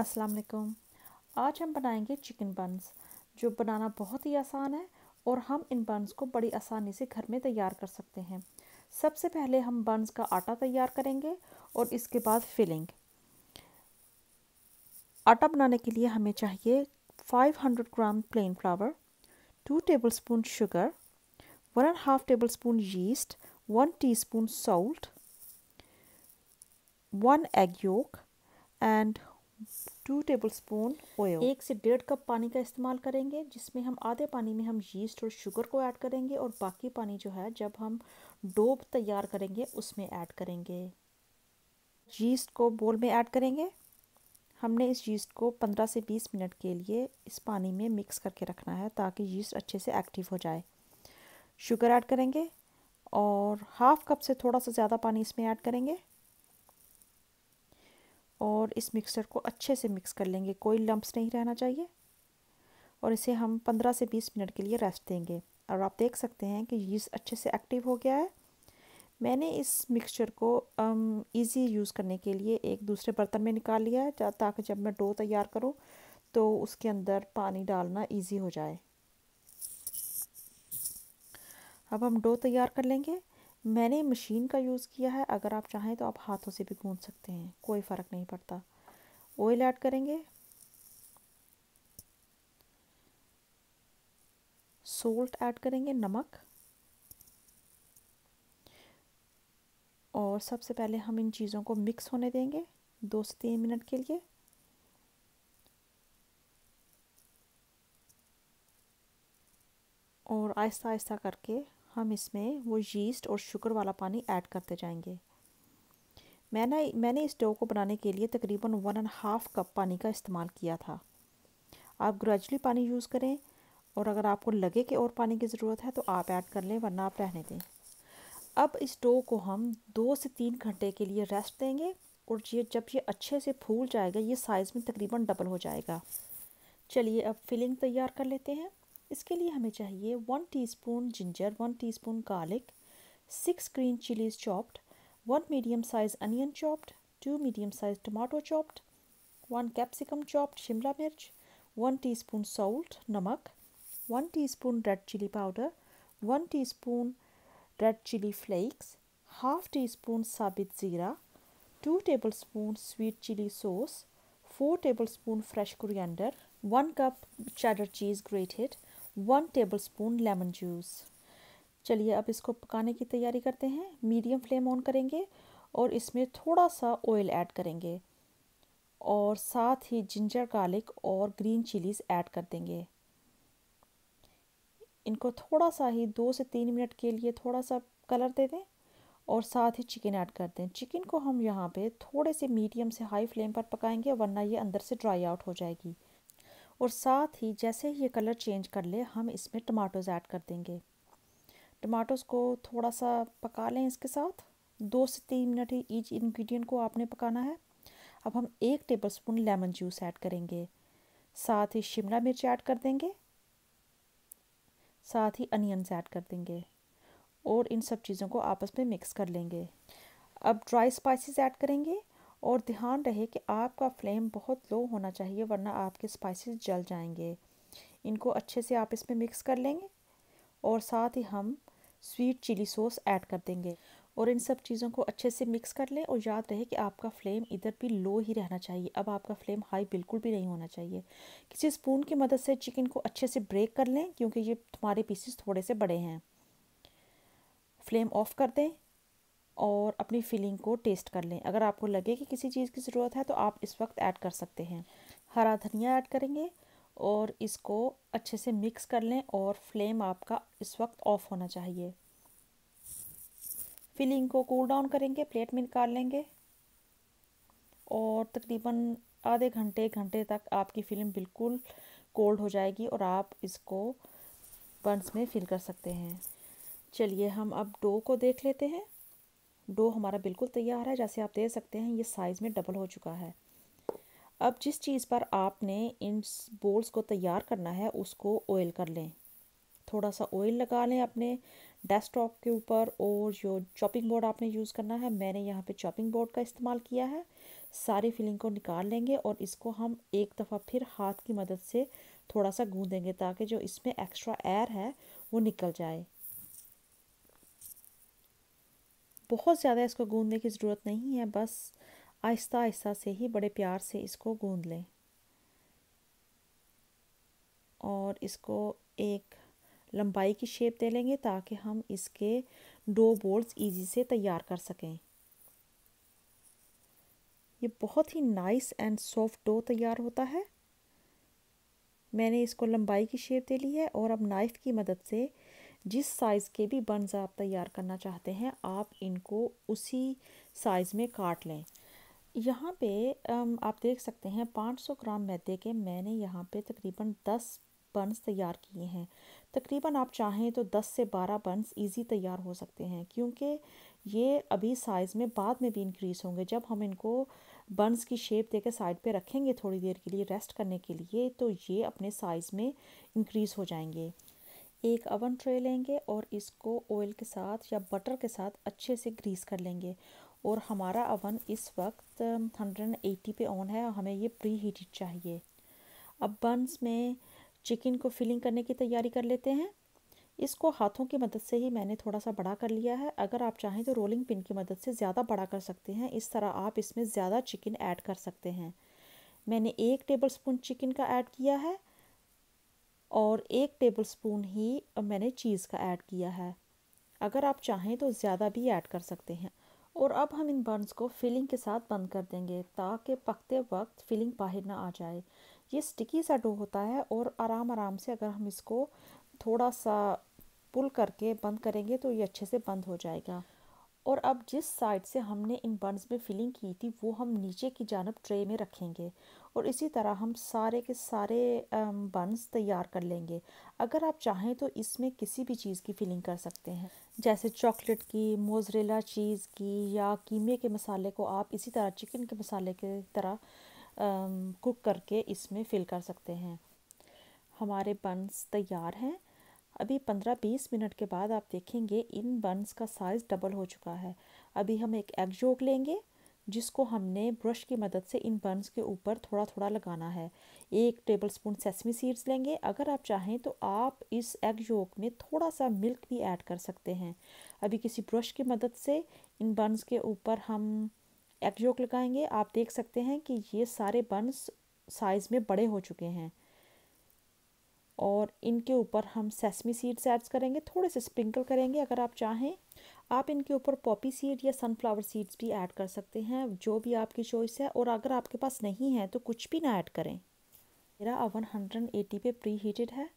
अस्सलाम वालेकुम आज हम बनाएंगे चिकन बन्स जो बनाना बहुत ही आसान है और हम इन बन्स को बड़ी आसानी से घर में तैयार कर सकते हैं सबसे पहले हम बन्स का आटा तैयार करेंगे और इसके बाद फिलिंग आटा बनाने के लिए हमें चाहिए 500 gram plain flour two tablespoon sugar one and half tablespoon yeast one teaspoon salt one egg yolk and two tablespoon oil एक से डेढ़ कप पानी का इस्तेमाल करेंगे जिसमें हम आधे पानी में हम यीस्ट और शुगर को ऐड करेंगे और बाकी पानी जो है जब हम डोब तैयार करेंगे उसमें ऐड करेंगे यीस्ट को बोल में ऐड करेंगे हमने इस यीस्ट को 15 से 20 मिनट के लिए इस पानी में मिक्स करके रखना है ताकि यीस्ट अच्छे से एक्टिव हो जाए शुगर ऐड करेंगे और हाफ़ कप से थोड़ा सा ज़्यादा पानी इसमें ऐड करेंगे और इस मिक्सचर को अच्छे से मिक्स कर लेंगे कोई लम्ब्स नहीं रहना चाहिए और इसे हम 15 से 20 मिनट के लिए रेस्ट देंगे और आप देख सकते हैं कि यीज अच्छे से एक्टिव हो गया है मैंने इस मिक्सचर को इजी um, यूज़ करने के लिए एक दूसरे बर्तन में निकाल लिया है ताकि जब मैं डो तैयार करूँ तो उसके अंदर पानी डालना इजी हो जाए अब हम डो तैयार कर लेंगे मैंने मशीन का यूज़ किया है अगर आप चाहें तो आप हाथों से भी गूँज सकते हैं कोई फ़र्क नहीं पड़ता ऑयल ऐड करेंगे सोल्ट ऐड करेंगे नमक और सबसे पहले हम इन चीज़ों को मिक्स होने देंगे दो से तीन मिनट के लिए और आहिस्ता आहिस्ता करके हम इसमें वो यीस्ट और शुगर वाला पानी ऐड करते जाएंगे मैंने मैंने इस डो को बनाने के लिए तकरीबन वन एंड हाफ़ कप पानी का इस्तेमाल किया था आप ग्रेजुअली पानी यूज़ करें और अगर आपको लगे कि और पानी की ज़रूरत है तो आप ऐड कर लें वरना आप रहने दें अब इस डो को हम दो से तीन घंटे के लिए रेस्ट देंगे और ये जब ये अच्छे से फूल जाएगा ये साइज़ में तकरीबन डबल हो जाएगा चलिए अब फिलिंग तैयार कर लेते हैं इसके लिए हमें चाहिए one teaspoon ginger one teaspoon garlic six green chillies chopped one medium size onion chopped two medium size tomato chopped one capsicum chopped शिमला मिर्च वन टीस्पून सॉल्ट नमक one teaspoon red chilli powder one teaspoon red chilli flakes half teaspoon साबित ज़ीरा two tablespoon sweet chilli sauce four tablespoon fresh coriander one cup cheddar cheese grated one tablespoon lemon juice चलिए अब इसको पकाने की तैयारी करते हैं मीडियम फ्लेम ऑन करेंगे और इसमें थोड़ा सा ऑयल ऐड करेंगे और साथ ही जिंजर गार्लिक और ग्रीन चिलीज़ ऐड कर देंगे इनको थोड़ा सा ही दो से तीन मिनट के लिए थोड़ा सा कलर दे दें और साथ ही चिकन ऐड कर दें चिकन को हम यहाँ पे थोड़े से मीडियम से हाई फ्लेम पर पकाएंगे वरना ये अंदर से ड्राई आउट हो जाएगी और साथ ही जैसे ही ये कलर चेंज कर ले हम इसमें टमाटोज़ ऐड कर देंगे टमाटोज़ को थोड़ा सा पका लें इसके साथ दो से तीन मिनट ही ईच इन्ग्रीडियंट को आपने पकाना है अब हम एक टेबलस्पून लेमन जूस ऐड करेंगे साथ ही शिमला मिर्च ऐड कर देंगे साथ ही अनियंस ऐड कर देंगे और इन सब चीज़ों को आपस में मिक्स कर लेंगे अब ड्राई स्पाइसेस ऐड करेंगे और ध्यान रहे कि आपका फ्लेम बहुत लो होना चाहिए वरना आपके स्पाइसेस जल जाएंगे इनको अच्छे से आप इसमें मिक्स कर लेंगे और साथ ही हम स्वीट चिली सॉस ऐड कर देंगे और इन सब चीज़ों को अच्छे से मिक्स कर लें और याद रहे कि आपका फ्लेम इधर भी लो ही रहना चाहिए अब आपका फ्लेम हाई बिल्कुल भी नहीं होना चाहिए किसी स्पून की मदद से चिकन को अच्छे से ब्रेक कर लें क्योंकि ये तुम्हारे पीसेस थोड़े से बड़े हैं फ्लेम ऑफ़ कर दें और अपनी फीलिंग को टेस्ट कर लें अगर आपको लगे कि किसी चीज़ की ज़रूरत है तो आप इस वक्त ऐड कर सकते हैं हरा धनिया ऐड करेंगे और इसको अच्छे से मिक्स कर लें और फ्लेम आपका इस वक्त ऑफ होना चाहिए फिलिंग को कूल डाउन करेंगे प्लेट में निकाल लेंगे और तकरीबन आधे घंटे घंटे तक आपकी फिल्म बिल्कुल कोल्ड हो जाएगी और आप इसको बंस में फिल कर सकते हैं चलिए हम अब डो को देख लेते हैं डो हमारा बिल्कुल तैयार है जैसे आप देख सकते हैं ये साइज़ में डबल हो चुका है अब जिस चीज़ पर आपने इन बोल्स को तैयार करना है उसको ऑयल कर लें थोड़ा सा ऑयल लगा लें अपने डेस्कटॉप के ऊपर और जो चॉपिंग बोर्ड आपने यूज़ करना है मैंने यहाँ पे चॉपिंग बोर्ड का इस्तेमाल किया है सारी फिलिंग को निकाल लेंगे और इसको हम एक दफ़ा फिर हाथ की मदद से थोड़ा सा गूंदेंगे ताकि जो इसमें एक्स्ट्रा एयर है वो निकल जाए बहुत ज़्यादा इसको गूंदने की ज़रूरत नहीं है बस आहिस्ता आहिस्ता से ही बड़े प्यार से इसको गूंद लें और इसको एक लंबाई की शेप दे लेंगे ताकि हम इसके डो बोर्ड्स इजी से तैयार कर सकें ये बहुत ही नाइस एंड सॉफ्ट डो तैयार होता है मैंने इसको लंबाई की शेप दे ली है और अब नाइफ़ की मदद से जिस साइज़ के भी बंस आप तैयार करना चाहते हैं आप इनको उसी साइज़ में काट लें यहाँ पे आप देख सकते हैं 500 ग्राम मैदे के मैंने यहाँ पे तकरीबन 10 बंस तैयार किए हैं तकरीबन आप चाहें तो 10 से 12 बंस इजी तैयार हो सकते हैं क्योंकि ये अभी साइज़ में बाद में भी इंक्रीज़ होंगे जब हम इनको बंस की शेप देकर साइड पे रखेंगे थोड़ी देर के लिए रेस्ट करने के लिए तो ये अपने साइज़ में इंक्रीज़ हो जाएंगे एक अवन ट्रे लेंगे और इसको ऑयल के साथ या बटर के साथ अच्छे से ग्रीस कर लेंगे और हमारा अवन इस वक्त 180 पे ऑन है और हमें ये प्री हीटेड चाहिए अब बंस में चिकन को फिलिंग करने की तैयारी कर लेते हैं इसको हाथों की मदद से ही मैंने थोड़ा सा बड़ा कर लिया है अगर आप चाहें तो रोलिंग पिन की मदद से ज़्यादा बड़ा कर सकते हैं इस तरह आप इसमें ज़्यादा चिकन ऐड कर सकते हैं मैंने एक टेबल स्पून चिकन का ऐड किया है और एक टेबल स्पून ही मैंने चीज़ का ऐड किया है अगर आप चाहें तो ज़्यादा भी ऐड कर सकते हैं और अब हम इन बर्न्स को फिलिंग के साथ बंद कर देंगे ताकि पकते वक्त फिलिंग बाहर ना आ जाए ये स्टिकी सा डो होता है और आराम आराम से अगर हम इसको थोड़ा सा पुल करके बंद करेंगे तो ये अच्छे से बंद हो जाएगा और अब जिस साइड से हमने इन बंस में फिलिंग की थी वो हम नीचे की जानब ट्रे में रखेंगे और इसी तरह हम सारे के सारे बंस तैयार कर लेंगे अगर आप चाहें तो इसमें किसी भी चीज़ की फिलिंग कर सकते हैं जैसे चॉकलेट की मोजरेला चीज़ की या कीमे के मसाले को आप इसी तरह चिकन के मसाले के तरह कुक करके इसमें फिल कर सकते हैं हमारे बंस तैयार हैं अभी 15-20 मिनट के बाद आप देखेंगे इन बन्स का साइज़ डबल हो चुका है अभी हम एक एग जोक लेंगे जिसको हमने ब्रश की मदद से इन बन्स के ऊपर थोड़ा थोड़ा लगाना है एक टेबल स्पून सेसमी सीड्स लेंगे अगर आप चाहें तो आप इस एग योक में थोड़ा सा मिल्क भी ऐड कर सकते हैं अभी किसी ब्रश की मदद से इन बन्स के ऊपर हम एग योक लगाएंगे आप देख सकते हैं कि ये सारे बन्स साइज़ में बड़े हो चुके हैं और इनके ऊपर हम सेसमी सीड्स ऐड्स करेंगे थोड़े से स्प्रिंकल करेंगे अगर आप चाहें आप इनके ऊपर पॉपी सीड या सनफ्लावर सीड्स भी ऐड कर सकते हैं जो भी आपकी चॉइस है और अगर आपके पास नहीं है तो कुछ भी ना ऐड करें मेरा अवन हंड्रेड एटी पे प्री हीटेड है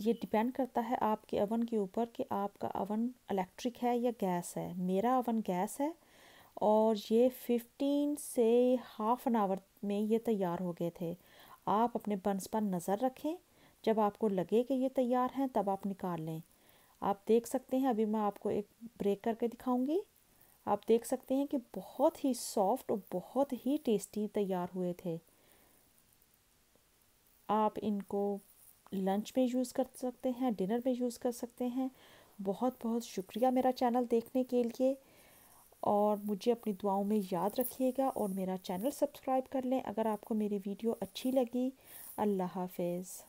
ये डिपेंड करता है आपके अवन के ऊपर कि आपका अवन इलेक्ट्रिक है या गैस है मेरा अवन गैस है और ये फिफ्टीन से हाफ एन आवर में ये तैयार हो गए थे आप अपने बंस पर नज़र रखें जब आपको लगे कि ये तैयार हैं तब आप निकाल लें आप देख सकते हैं अभी मैं आपको एक ब्रेक करके दिखाऊंगी आप देख सकते हैं कि बहुत ही सॉफ्ट और बहुत ही टेस्टी तैयार हुए थे आप इनको लंच में यूज़ कर सकते हैं डिनर में यूज़ कर सकते हैं बहुत बहुत शुक्रिया मेरा चैनल देखने के लिए और मुझे अपनी दुआओं में याद रखिएगा और मेरा चैनल सब्सक्राइब कर लें अगर आपको मेरी वीडियो अच्छी लगी अल्लाह हाफिज़